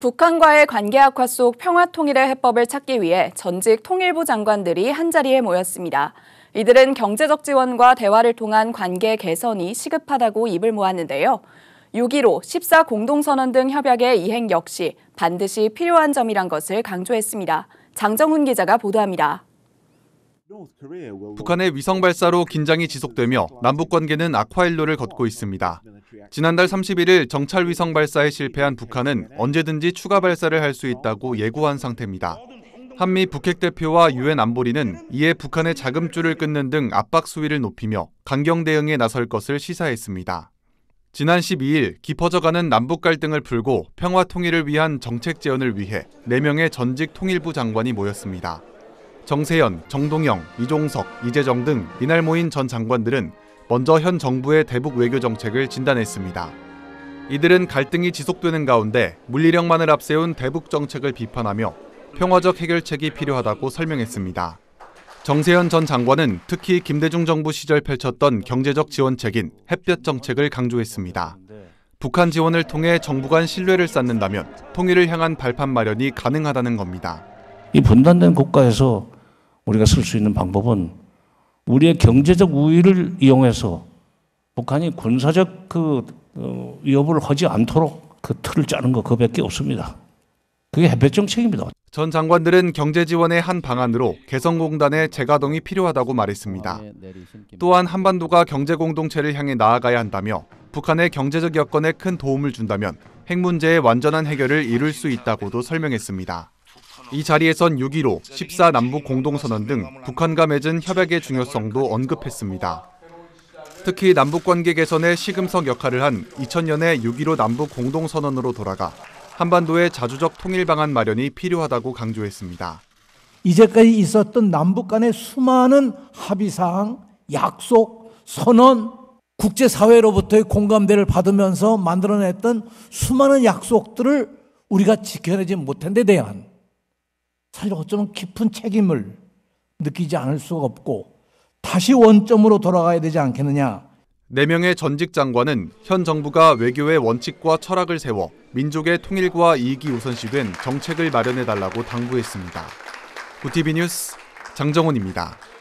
북한과의 관계 악화 속 평화 통일의 해법을 찾기 위해 전직 통일부 장관들이 한자리에 모였습니다. 이들은 경제적 지원과 대화를 통한 관계 개선이 시급하다고 입을 모았는데요. 6.15, 14 공동선언 등 협약의 이행 역시 반드시 필요한 점이란 것을 강조했습니다. 장정훈 기자가 보도합니다. 북한의 위성 발사로 긴장이 지속되며 남북 관계는 악화 일로를 걷고 있습니다. 지난달 31일 정찰 위성 발사에 실패한 북한은 언제든지 추가 발사를 할 수 있다고 예고한 상태입니다. 한미 북핵 대표와 유엔 안보리는 이에 북한의 자금줄을 끊는 등 압박 수위를 높이며 강경 대응에 나설 것을 시사했습니다. 지난 12일 깊어져가는 남북 갈등을 풀고 평화 통일을 위한 정책 제언을 위해 4명의 전직 통일부 장관이 모였습니다. 정세현, 정동영, 이종석, 이재정 등 이날 모인 전 장관들은 먼저 현 정부의 대북 외교 정책을 진단했습니다. 이들은 갈등이 지속되는 가운데 물리력만을 앞세운 대북 정책을 비판하며 평화적 해결책이 필요하다고 설명했습니다. 정세현 전 장관은 특히 김대중 정부 시절 펼쳤던 경제적 지원책인 햇볕 정책을 강조했습니다. 북한 지원을 통해 정부 간 신뢰를 쌓는다면 통일을 향한 발판 마련이 가능하다는 겁니다. 이 분단된 국가에서 우리가 쓸 수 있는 방법은 우리의 경제적 우위를 이용해서 북한이 군사적 그 어, 위협을 하지 않도록 그 틀을 짜는 것 그밖에 없습니다. 그게 해외 정책입니다. 전 장관들은 경제 지원의 한 방안으로 개성공단의 재가동이 필요하다고 말했습니다. 또한 한반도가 경제 공동체를 향해 나아가야 한다며 북한의 경제적 여건에 큰 도움을 준다면 핵 문제의 완전한 해결을 이룰 수 있다고도 설명했습니다. 이 자리에선 6.15, 14 남북 공동선언 등 북한과 맺은 협약의 중요성도 언급했습니다. 특히 남북 관계 개선의 시금석 역할을 한 2000년의 6.15 남북 공동선언으로 돌아가 한반도의 자주적 통일 방안 마련이 필요하다고 강조했습니다. 이제까지 있었던 남북 간의 수많은 합의사항, 약속, 선언, 국제사회로부터의 공감대를 받으면서 만들어냈던 수많은 약속들을 우리가 지켜내지 못한 데 대한 사실 어쩌면 깊은 책임을 느끼지 않을 수가 없고 다시 원점으로 돌아가야 되지 않겠느냐. 네 명의 전직 장관은 현 정부가 외교의 원칙과 철학을 세워 민족의 통일과 이익이 우선시된 정책을 마련해 달라고 당부했습니다. 구티비 뉴스 장정원입니다.